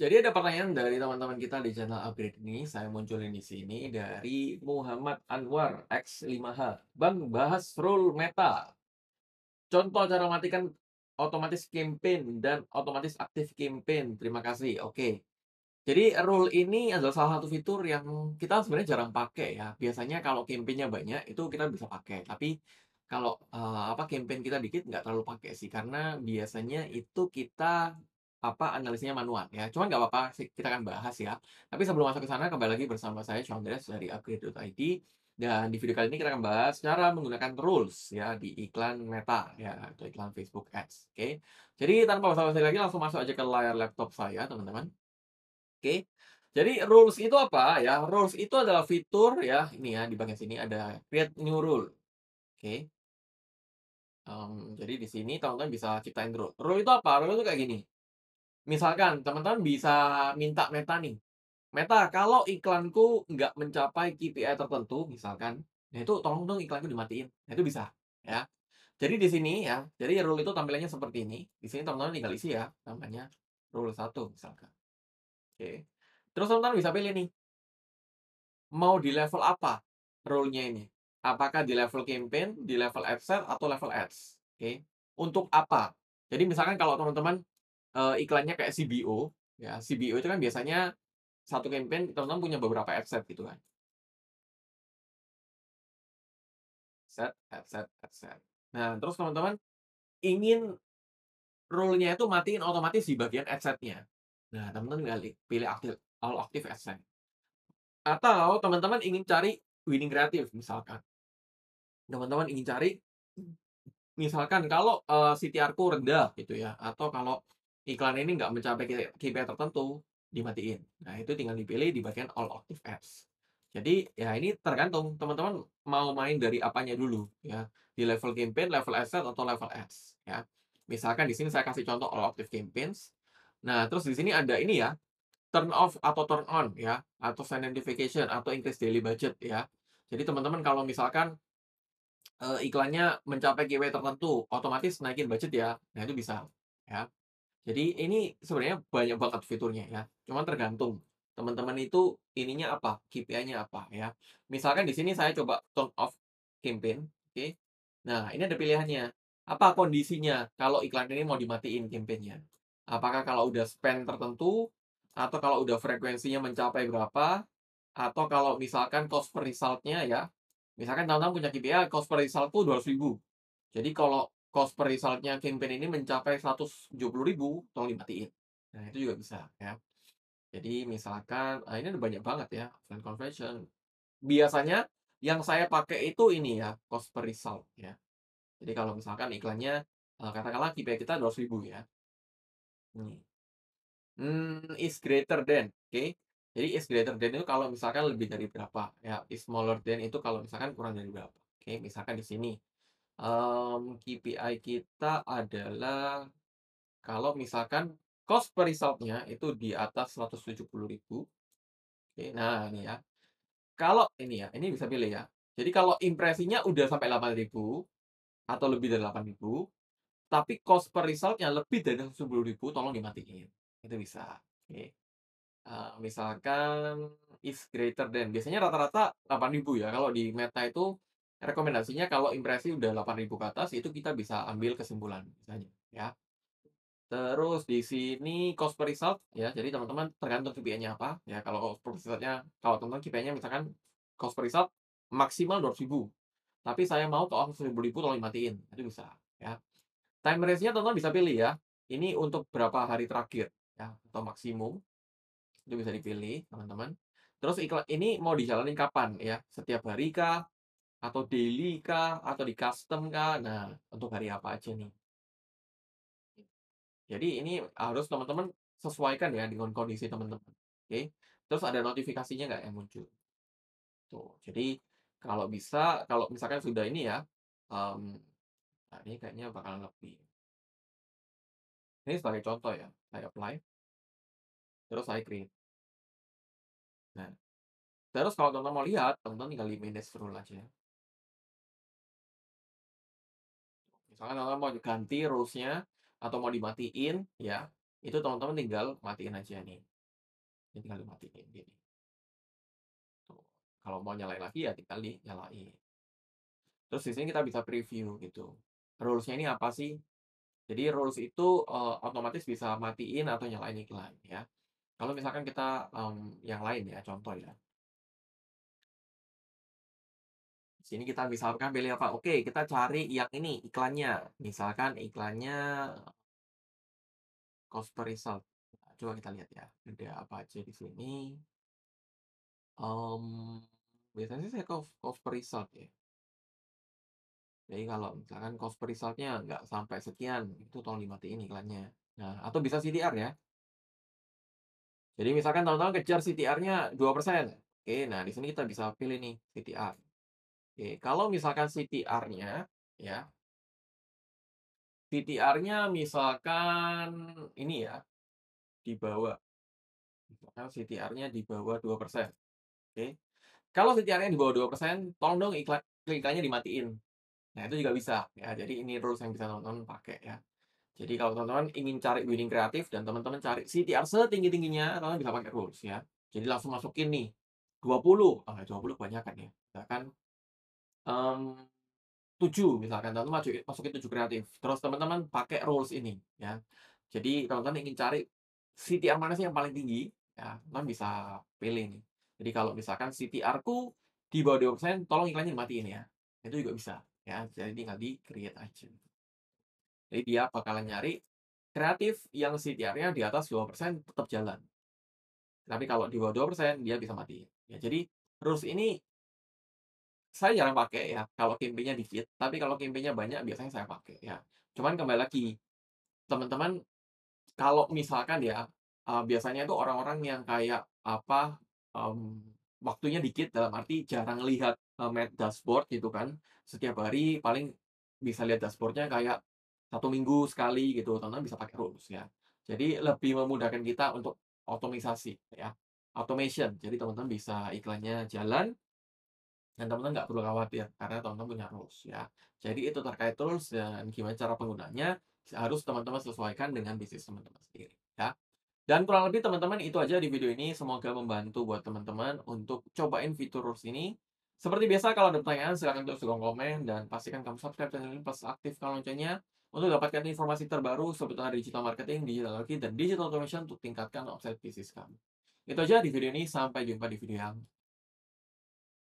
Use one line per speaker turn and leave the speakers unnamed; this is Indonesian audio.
Jadi ada pertanyaan dari teman-teman kita di channel upgrade ini, saya munculin di sini dari Muhammad Anwar X5H. Bang, bahas rule meta. Contoh cara matikan otomatis campaign dan otomatis aktif campaign. Terima kasih. Oke. Jadi rule ini adalah salah satu fitur yang kita sebenarnya jarang pakai ya. Biasanya kalau campaignnya banyak itu kita bisa pakai. Tapi kalau uh, apa campaign kita dikit nggak terlalu pakai sih karena biasanya itu kita apa analisnya manual ya. Cuman nggak apa-apa, kita akan bahas ya. Tapi sebelum masuk ke sana, kembali lagi bersama saya, Sean Dres dari upgrade.id. Dan di video kali ini kita akan bahas cara menggunakan rules ya di iklan Meta ya atau iklan Facebook Ads. Oke. Okay? Jadi tanpa basa-basi lagi langsung masuk aja ke layar laptop saya, teman-teman. Oke. Okay? Jadi rules itu apa ya? Rules itu adalah fitur ya. Ini ya di bagian sini ada create new rule. Oke. Okay? Um, mmm, jadi di sini teman-teman bisa ciptain rule. Rule itu apa? Rule itu kayak gini. Misalkan teman-teman bisa minta meta nih. Meta, kalau iklanku nggak mencapai KPI tertentu, misalkan, nah itu tolong dong iklanku dimatiin. Nah, itu bisa, ya. Jadi di sini ya, jadi rule itu tampilannya seperti ini. Di sini teman-teman tinggal isi ya, namanya rule 1 misalkan. Oke. Terus teman-teman bisa pilih nih. Mau di level apa rule-nya ini? Apakah di level campaign, di level ad set, atau level ads? Oke. Untuk apa? Jadi misalkan kalau teman-teman uh, iklannya kayak CBO ya CBO itu kan biasanya satu campaign teman-teman punya beberapa ad set gitu kan set ad set, ad set. nah terus teman-teman ingin rule-nya itu matiin otomatis di bagian ad setnya. nah teman-teman pilih aktif all active set. atau teman-teman ingin cari winning kreatif misalkan teman-teman ingin cari misalkan kalau uh, eh, CTR-ku rendah gitu ya atau kalau iklan ini nggak mencapai KPI tertentu, dimatiin. Nah, itu tinggal dipilih di bagian all active apps. Jadi, ya ini tergantung teman-teman mau main dari apanya dulu ya. Di level campaign, level asset atau level ads ya. Misalkan di sini saya kasih contoh all active campaigns. Nah, terus di sini ada ini ya, turn off atau turn on ya, atau send notification atau increase daily budget ya. Jadi teman-teman kalau misalkan e, iklannya mencapai KPI tertentu, otomatis naikin budget ya. Nah, itu bisa ya. Jadi ini sebenarnya banyak banget fiturnya ya. Cuman tergantung teman-teman itu ininya apa, KPI-nya apa ya. Misalkan di sini saya coba turn off campaign, oke. Okay. Nah, ini ada pilihannya. Apa kondisinya kalau iklan ini mau dimatiin campaign-nya? Apakah kalau udah spend tertentu atau kalau udah frekuensinya mencapai berapa atau kalau misalkan cost per result-nya ya. Misalkan teman-teman punya KPI cost per result tuh ribu. Jadi kalau cost per resultnya campaign ini mencapai 170 ribu, tolong dimatiin. Nah, itu juga bisa ya. Jadi misalkan, nah ini ada banyak banget ya, offline conversion. Biasanya yang saya pakai itu ini ya, cost per result ya. Jadi kalau misalkan iklannya, ah, katakanlah KPI kita 200 ribu ya. Ini. Hmm, is greater than, oke. Okay? Jadi is greater than itu kalau misalkan lebih dari berapa, ya is smaller than itu kalau misalkan kurang dari berapa. Oke, okay? misalkan di sini um, mmm, KPI kita adalah kalau misalkan cost per resultnya itu di atas 170.000. Oke, nah ini ya. Kalau ini ya, ini bisa pilih ya. Jadi kalau impresinya udah sampai 8.000 atau lebih dari 8.000, tapi cost per resultnya lebih dari ribu, tolong dimatiin. Itu bisa. Oke. Uh, misalkan is greater than, biasanya rata-rata 8.000 ya, kalau di Meta itu Rekomendasinya kalau impresi udah 8.000 ke atas itu kita bisa ambil kesimpulan misalnya ya. Terus di sini cost per result ya. Jadi teman-teman tergantung KPI-nya apa ya. Kalau cost per resultnya kalau teman-teman KPI-nya misalkan cost per result maksimal 2000 Tapi saya mau kalau 1.000 tolong matiin. Itu bisa ya. Time range-nya teman-teman bisa pilih ya. Ini untuk berapa hari terakhir ya atau maksimum itu bisa dipilih teman-teman. Terus ini mau dijalani kapan ya? Setiap hari kah? Atau daily kah? Atau di custom kah? Nah, untuk hari apa aja nih? Jadi ini harus teman-teman sesuaikan ya dengan kondisi teman-teman. Oke. Terus ada notifikasinya nggak yang muncul? Tuh. Jadi kalau bisa, kalau misalkan sudah ini ya, um, nah ini kayaknya bakal lebih. Ini sebagai contoh ya, saya apply, terus saya create. Nah, terus kalau teman-teman mau lihat, teman-teman tinggal di manage terus aja. misalkan teman-teman mau ganti rules-nya atau mau dimatiin ya itu teman-teman tinggal matiin aja nih ini ya, tinggal dimatiin gini kalau mau nyalain lagi ya tinggal dinyalain terus di sini kita bisa preview gitu rules-nya ini apa sih jadi rules itu uh, otomatis bisa matiin atau nyalain iklan ya kalau misalkan kita um, yang lain ya contoh ya sini kita misalkan pilih apa? Oke, kita cari yang ini iklannya. Misalkan iklannya cost per result. Nah, coba kita lihat ya, ada apa aja di sini. Um, biasanya saya cost, cost per result ya. Jadi kalau misalkan cost per resultnya nggak sampai sekian, itu tolong dimatiin iklannya. Nah, atau bisa CTR ya. Jadi misalkan tahun-tahun kejar CTR-nya 2%. Oke, nah di sini kita bisa pilih nih CTR. Oke, kalau misalkan CTR-nya ya. CTR-nya misalkan ini ya di bawah misalkan CTR-nya di bawah 2%. Oke. Kalau CTR-nya di bawah 2%, tolong dong iklan iklannya dimatiin. Nah, itu juga bisa ya. Jadi ini rules yang bisa teman-teman pakai ya. Jadi kalau teman-teman ingin cari winning kreatif dan teman-teman cari CTR setinggi-tingginya, teman-teman bisa pakai rules ya. Jadi langsung masukin nih 20. Ah, 20 kan ya. Misalkan um, mmm, 7 misalkan teman-teman masukin masukin 7 kreatif, terus teman-teman pakai rules ini ya. Jadi teman-teman ingin cari CTR mana sih yang paling tinggi, ya teman bisa pilih ini. Jadi kalau misalkan CTR-ku di bawah 20% tolong iklannya dimatiin ya. Itu juga bisa ya, jadi tinggal di create aja. Jadi dia bakalan nyari kreatif yang CTR-nya di atas persen tetap jalan. Tapi kalau di bawah 2% dia bisa mati. Ya jadi rules ini saya jarang pakai ya, kalau kimchinya dikit, tapi kalau kimchinya banyak biasanya saya pakai ya. Cuman kembali lagi, teman-teman kalau misalkan ya, uh, biasanya itu orang-orang yang kayak apa, um, waktunya dikit dalam arti jarang lihat, uh, med dashboard gitu kan, setiap hari paling bisa lihat dashboardnya kayak satu minggu sekali gitu, teman-teman bisa pakai rules ya. Jadi lebih memudahkan kita untuk otomisasi ya, automation. Jadi teman-teman bisa iklannya jalan dan teman-teman nggak perlu khawatir, karena teman-teman punya rules ya. Jadi itu terkait rules dan gimana cara penggunanya harus teman-teman sesuaikan dengan bisnis teman-teman sendiri ya. Dan kurang lebih teman-teman itu aja di video ini. Semoga membantu buat teman-teman untuk cobain fitur rules ini. Seperti biasa kalau ada pertanyaan silahkan tulis di kolom komen dan pastikan kamu subscribe channel ini plus aktifkan loncengnya untuk dapatkan informasi terbaru seputar digital marketing, digital marketing, dan digital automation untuk tingkatkan offset bisnis kamu. Itu aja di video ini, sampai jumpa di video yang